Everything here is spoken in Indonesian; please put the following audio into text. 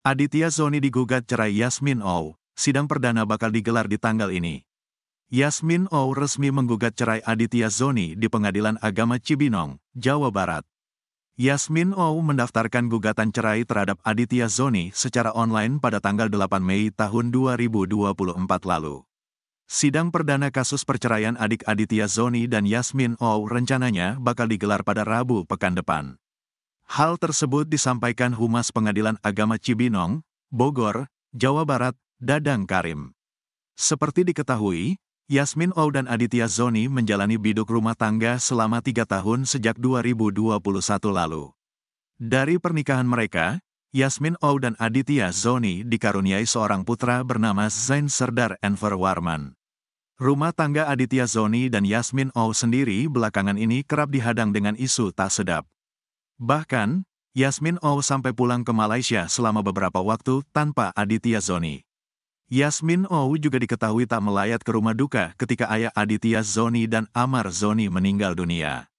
Aditya Zoni digugat cerai Yasmin Ow, sidang perdana bakal digelar di tanggal ini. Yasmin Ow resmi menggugat cerai Aditya Zoni di Pengadilan Agama Cibinong, Jawa Barat. Yasmin Ow mendaftarkan gugatan cerai terhadap Aditya Zoni secara online pada tanggal 8 Mei tahun 2024 lalu. Sidang perdana kasus perceraian adik Aditya Zoni dan Yasmin Ow rencananya bakal digelar pada Rabu pekan depan. Hal tersebut disampaikan Humas Pengadilan Agama Cibinong, Bogor, Jawa Barat, Dadang Karim. Seperti diketahui, Yasmin Ou dan Aditya Zoni menjalani biduk rumah tangga selama tiga tahun sejak 2021 lalu. Dari pernikahan mereka, Yasmin Ou dan Aditya Zoni dikaruniai seorang putra bernama Zain Serdar Enver Warman. Rumah tangga Aditya Zoni dan Yasmin Ou sendiri belakangan ini kerap dihadang dengan isu tak sedap. Bahkan, Yasmin Oh sampai pulang ke Malaysia selama beberapa waktu tanpa Aditya Zoni. Yasmin Oh juga diketahui tak melayat ke rumah duka ketika ayah Aditya Zoni dan Amar Zoni meninggal dunia.